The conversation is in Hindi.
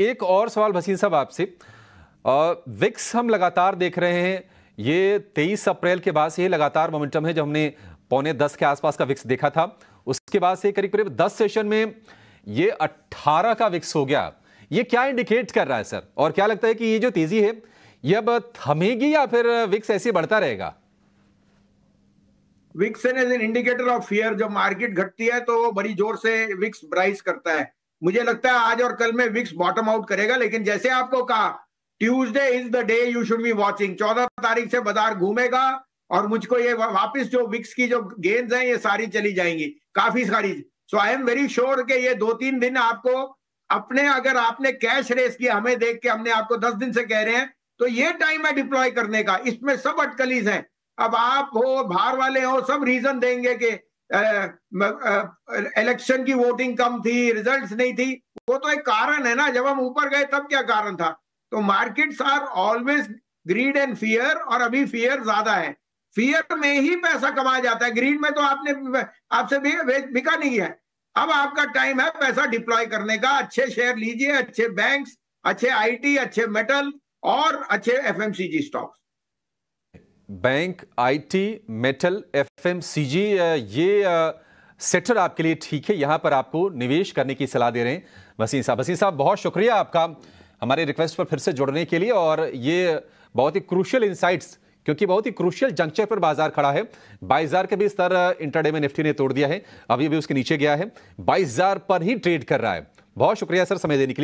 एक और सवाल भसीन साहब आपसे विक्स हम लगातार देख रहे हैं ये 23 अप्रैल के बाद से ही लगातार मोमेंटम है जब हमने पौने 10 के आसपास का विक्स देखा था उसके बाद से करीब करीब 10 सेशन में ये 18 का विक्स हो गया ये क्या इंडिकेट कर रहा है सर और क्या लगता है कि ये जो तेजी है ये अब थमेगी या फिर विक्स ऐसे बढ़ता रहेगा VIX an as an indicator of fear जब मार्केट घटती है तो बड़ी जोर से विक्स ब्राइस करता है मुझे लगता है आज और कल में विक्स बॉटम आउट करेगा लेकिन जैसे आपको कहा Tuesday is the day you should be watching चौदह तारीख से बाजार घूमेगा और मुझको ये वापस जो विक्स की जो गेंद है ये सारी चली जाएंगी काफी सारी so I am very sure के ये दो तीन दिन आपको अपने अगर आपने कैश रेस किया हमें देख के हमने आपको दस दिन से कह रहे हैं तो ये टाइम है डिप्लॉय करने का इसमें सब अटकलीज हैं अब आप हो बाहर वाले हो सब रीजन देंगे कि इलेक्शन की वोटिंग कम थी रिजल्ट्स नहीं थी वो तो एक कारण है ना जब हम ऊपर गए तब क्या कारण था तो markets are always greed and fear और अभी फियर ज्यादा है फियर में ही पैसा कमाया जाता है ग्रीड में तो आपने आपसे बिका नहीं है अब आपका टाइम है पैसा डिप्लॉय करने का अच्छे शेयर लीजिए अच्छे बैंक्स अच्छे आईटी अच्छे मेटल और अच्छे FMCG stocks bank IT metal FMCG ये सेक्टर आपके लिए ठीक है यहाँ पर आपको निवेश करने की सलाह दे रहे हैं वसीम साहब वसीम साहब बहुत शुक्रिया आपका हमारे रिक्वेस्ट पर फिर से जुड़ने के लिए और ये बहुत ही क्रूशियल इंसाइट्स क्योंकि बहुत ही क्रूशियल जंक्चर पर बाजार खड़ा है बाईस हजार के भी स्तर इंटरडे में निफ्टी ने तोड़ दिया है अभी भी उसके नीचे गया है बाईस हजार पर ही ट्रेड कर रहा है बहुत शुक्रिया सर समय देने के लिए